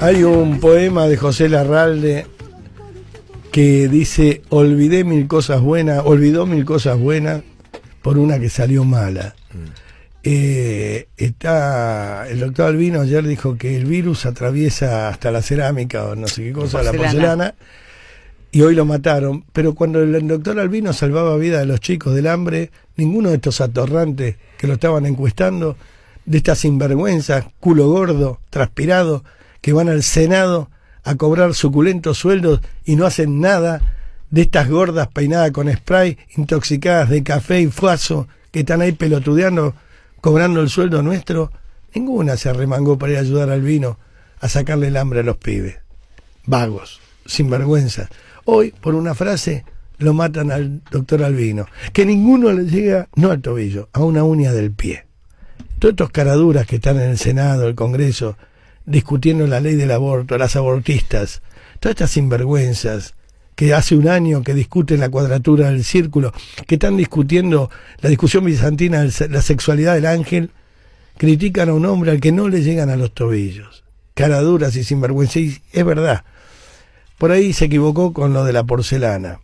Hay un poema de José Larralde que dice, olvidé mil cosas buenas, olvidó mil cosas buenas por una que salió mala. Mm. Eh, está el doctor Albino ayer dijo que el virus atraviesa hasta la cerámica o no sé qué cosa, la porcelana, y hoy lo mataron. Pero cuando el doctor Albino salvaba vida de los chicos del hambre, ninguno de estos atorrantes que lo estaban encuestando de estas sinvergüenzas, culo gordo, transpirado, que van al Senado a cobrar suculentos sueldos y no hacen nada, de estas gordas peinadas con spray, intoxicadas de café y fuazo, que están ahí pelotudeando, cobrando el sueldo nuestro, ninguna se arremangó para ir ayudar al vino a sacarle el hambre a los pibes. Vagos, sinvergüenzas. Hoy, por una frase, lo matan al doctor Albino, que ninguno le llega, no al tobillo, a una uña del pie todos estos caraduras que están en el Senado, el Congreso, discutiendo la ley del aborto, las abortistas, todas estas sinvergüenzas que hace un año que discuten la cuadratura del círculo, que están discutiendo la discusión bizantina de la sexualidad del ángel, critican a un hombre al que no le llegan a los tobillos. Caraduras y sinvergüenzas. y es verdad. Por ahí se equivocó con lo de la porcelana.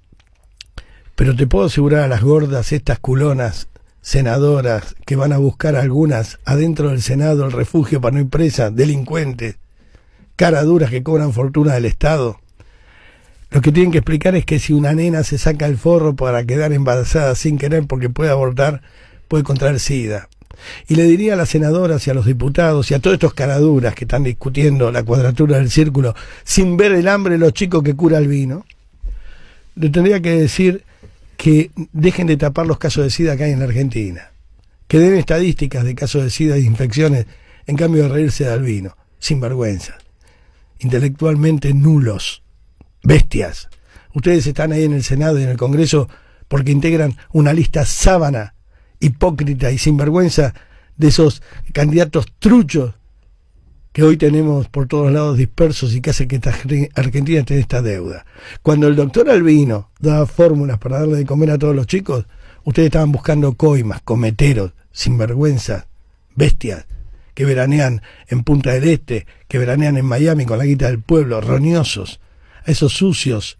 Pero te puedo asegurar a las gordas, estas culonas, senadoras que van a buscar algunas adentro del Senado el refugio para no ir presa, delincuentes, caraduras que cobran fortuna del Estado. Lo que tienen que explicar es que si una nena se saca el forro para quedar embarazada sin querer porque puede abortar, puede contraer SIDA. Y le diría a las senadoras y a los diputados y a todos estos caraduras que están discutiendo la cuadratura del círculo sin ver el hambre de los chicos que cura el vino, le tendría que decir que dejen de tapar los casos de SIDA que hay en la Argentina. Que den estadísticas de casos de SIDA e infecciones, en cambio de reírse de albino. Sin vergüenza. Intelectualmente nulos. Bestias. Ustedes están ahí en el Senado y en el Congreso porque integran una lista sábana, hipócrita y sinvergüenza de esos candidatos truchos que hoy tenemos por todos lados dispersos y que hace que esta Argentina tenga esta deuda. Cuando el doctor Albino daba fórmulas para darle de comer a todos los chicos, ustedes estaban buscando coimas, cometeros, sinvergüenzas, bestias, que veranean en Punta del Este, que veranean en Miami con la guita del pueblo, roñosos, a esos sucios,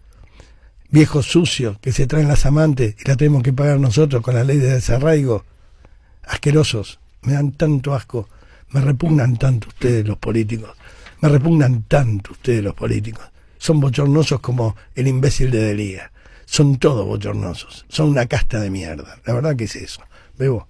viejos sucios que se traen las amantes y las tenemos que pagar nosotros con la ley de desarraigo, asquerosos, me dan tanto asco me repugnan tanto ustedes los políticos. Me repugnan tanto ustedes los políticos. Son bochornosos como el imbécil de Delía. Son todos bochornosos. Son una casta de mierda. La verdad que es eso. Bebo.